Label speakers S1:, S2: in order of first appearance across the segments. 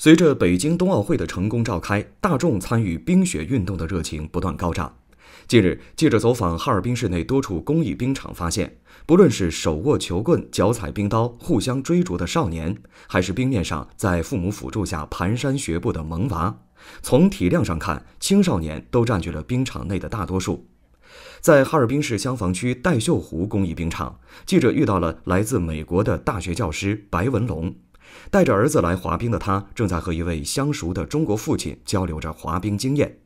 S1: 随着北京冬奥会的成功召开，大众参与冰雪运动的热情不断高涨。近日，记者走访哈尔滨市内多处公益冰场，发现不论是手握球棍、脚踩冰刀互相追逐的少年，还是冰面上在父母辅助下蹒跚学步的萌娃，从体量上看，青少年都占据了冰场内的大多数。在哈尔滨市香坊区戴秀湖公益冰场，记者遇到了来自美国的大学教师白文龙。带着儿子来滑冰的他，正在和一位相熟的中国父亲交流着滑冰经验。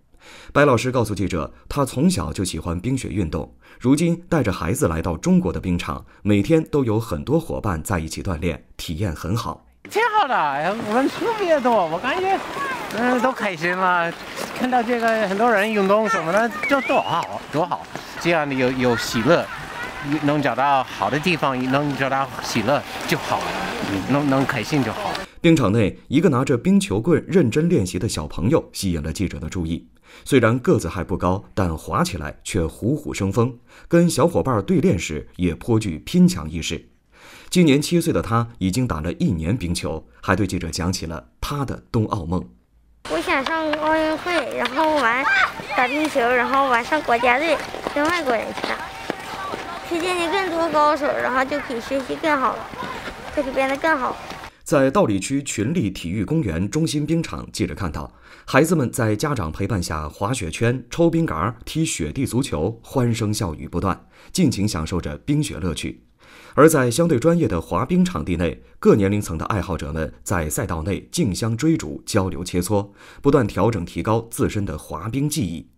S1: 白老师告诉记者，他从小就喜欢冰雪运动，如今带着孩子来到中国的冰场，每天都有很多伙伴在一起锻炼，体验很好。挺好的，我们特别多，我感觉，嗯，都开心了。看到这个很多人运动什么的，就多好多好，这样的有有喜乐。能找到好的地方，能找到喜乐就好能能开心就好。冰场内，一个拿着冰球棍认真练习的小朋友吸引了记者的注意。虽然个子还不高，但滑起来却虎虎生风。跟小伙伴对练时，也颇具拼抢意识。今年七岁的他，已经打了一年冰球，还对记者讲起了他的冬奥梦：“我想上奥运会，然后玩打冰球，然后玩上国家队，跟外国人去打。”遇见更多高手，然后就可以学习更好了，就可以变得更好。在道里区群力体育公园中心冰场，记者看到，孩子们在家长陪伴下滑雪圈、抽冰杆、踢雪地足球，欢声笑语不断，尽情享受着冰雪乐趣。而在相对专业的滑冰场地内，各年龄层的爱好者们在赛道内竞相追逐、交流切磋，不断调整提高自身的滑冰技艺。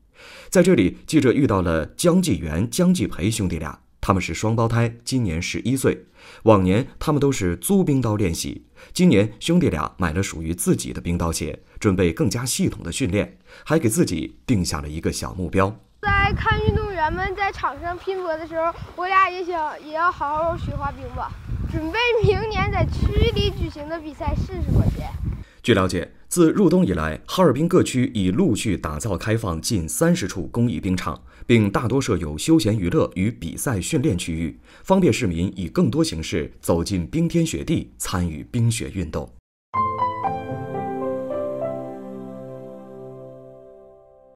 S1: 在这里，记者遇到了姜继元、姜继培兄弟俩。他们是双胞胎，今年十一岁。往年他们都是租冰刀练习，今年兄弟俩买了属于自己的冰刀鞋，准备更加系统的训练，还给自己定下了一个小目标。在看运动员们在场上拼搏的时候，我俩也想也要好好学滑冰吧，准备明年在区里举行的比赛试试去。据了解。自入冬以来，哈尔滨各区已陆续打造开放近三十处公益冰场，并大多设有休闲娱乐与比赛训练区域，方便市民以更多形式走进冰天雪地，参与冰雪运动。